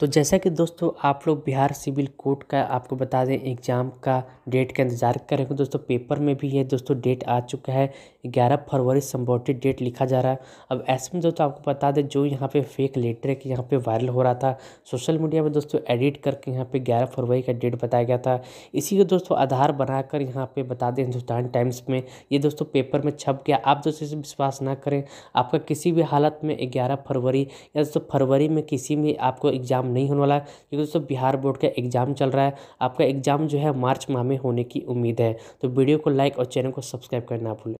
तो जैसा कि दोस्तों आप लोग बिहार सिविल कोर्ट का आपको बता दें एग्ज़ाम का डेट का इंतज़ार कर रहे हो दोस्तों पेपर में भी ये दोस्तों डेट आ चुका है 11 फरवरी संबोटेड डेट लिखा जा रहा है अब ऐसे में दोस्तों आपको बता दें जो यहाँ पे फेक लेटर है कि यहाँ पे वायरल हो रहा था सोशल मीडिया में दोस्तों एडिट करके यहाँ पर ग्यारह फरवरी का डेट बताया गया था इसी को दोस्तों आधार बनाकर यहाँ पर बता दें हिंदुस्तान टाइम्स में ये दोस्तों पेपर में छप गया आप दोस्तों इसे विश्वास ना करें आपका किसी भी हालत में ग्यारह फरवरी या दोस्तों फरवरी में किसी भी आपको एग्ज़ाम नहीं होने वाला है क्योंकि दोस्तों बिहार बोर्ड का एग्ज़ाम चल रहा है आपका एग्ज़ाम जो है मार्च माह में होने की उम्मीद है तो वीडियो को लाइक और चैनल को सब्सक्राइब करना भूलें